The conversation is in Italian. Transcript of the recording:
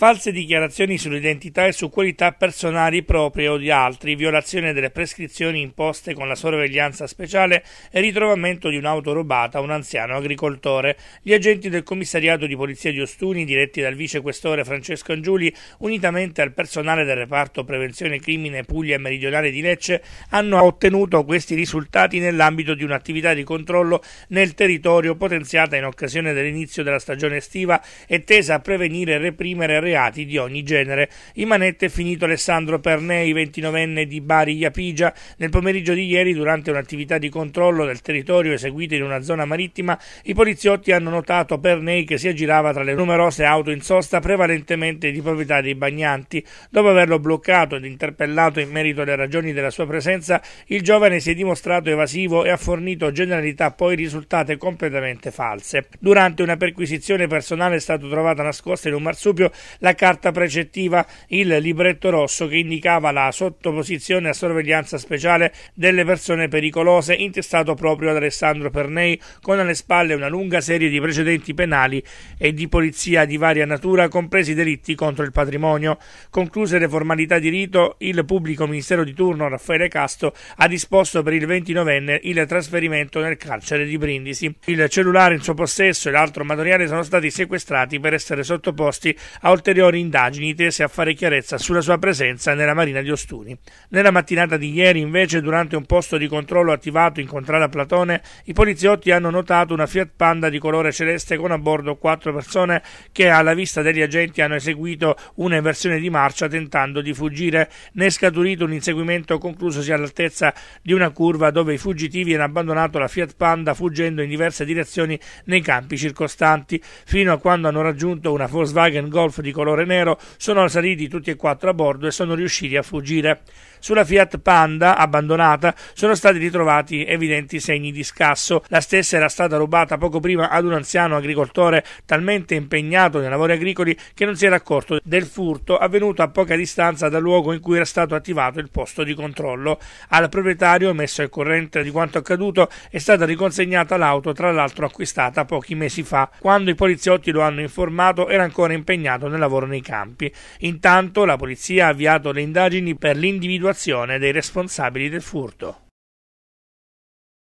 false dichiarazioni sull'identità e su qualità personali proprie o di altri, violazione delle prescrizioni imposte con la sorveglianza speciale e ritrovamento di un'auto rubata a un anziano agricoltore. Gli agenti del commissariato di polizia di Ostuni, diretti dal vicequestore Francesco Angiuli, unitamente al personale del reparto prevenzione crimine Puglia Meridionale di Lecce, hanno ottenuto questi risultati nell'ambito di un'attività di controllo nel territorio potenziata in occasione dell'inizio della stagione estiva e tesa a prevenire, e reprimere e laureati di ogni genere. In manette è finito Alessandro Pernei, 29enne di Bari Iapigia. Nel pomeriggio di ieri, durante un'attività di controllo del territorio eseguita in una zona marittima, i poliziotti hanno notato Pernei che si aggirava tra le numerose auto in sosta prevalentemente di proprietà dei bagnanti. Dopo averlo bloccato ed interpellato in merito alle ragioni della sua presenza, il giovane si è dimostrato evasivo e ha fornito generalità poi risultate completamente false. Durante una perquisizione personale è stato trovato nascosto in un marsupio la carta precettiva, il libretto rosso che indicava la sottoposizione a sorveglianza speciale delle persone pericolose, intestato proprio ad Alessandro Pernei, con alle spalle una lunga serie di precedenti penali e di polizia di varia natura, compresi delitti contro il patrimonio. Concluse le formalità di rito, il pubblico ministero di turno Raffaele Casto ha disposto per il 29enne il trasferimento nel carcere di Brindisi. Il cellulare in suo possesso e l'altro materiale sono stati sequestrati per essere sottoposti a ulteriori ulteriori indagini tese a fare chiarezza sulla sua presenza nella Marina di Ostuni. Nella mattinata di ieri, invece, durante un posto di controllo attivato in contrada Platone, i poliziotti hanno notato una Fiat Panda di colore celeste con a bordo quattro persone che, alla vista degli agenti, hanno eseguito un'inversione di marcia tentando di fuggire. Ne è scaturito un inseguimento conclusosi all'altezza di una curva dove i fuggitivi hanno abbandonato la Fiat Panda fuggendo in diverse direzioni nei campi circostanti, fino a quando hanno raggiunto una Volkswagen Golf di colore nero sono saliti tutti e quattro a bordo e sono riusciti a fuggire. Sulla Fiat Panda, abbandonata, sono stati ritrovati evidenti segni di scasso. La stessa era stata rubata poco prima ad un anziano agricoltore talmente impegnato nei lavori agricoli che non si era accorto del furto avvenuto a poca distanza dal luogo in cui era stato attivato il posto di controllo. Al proprietario, messo al corrente di quanto accaduto, è stata riconsegnata l'auto, tra l'altro acquistata pochi mesi fa. Quando i poliziotti lo hanno informato, era ancora impegnato nel lavoro nei campi. Intanto la polizia ha avviato le indagini per l'individuazione dei responsabili del furto.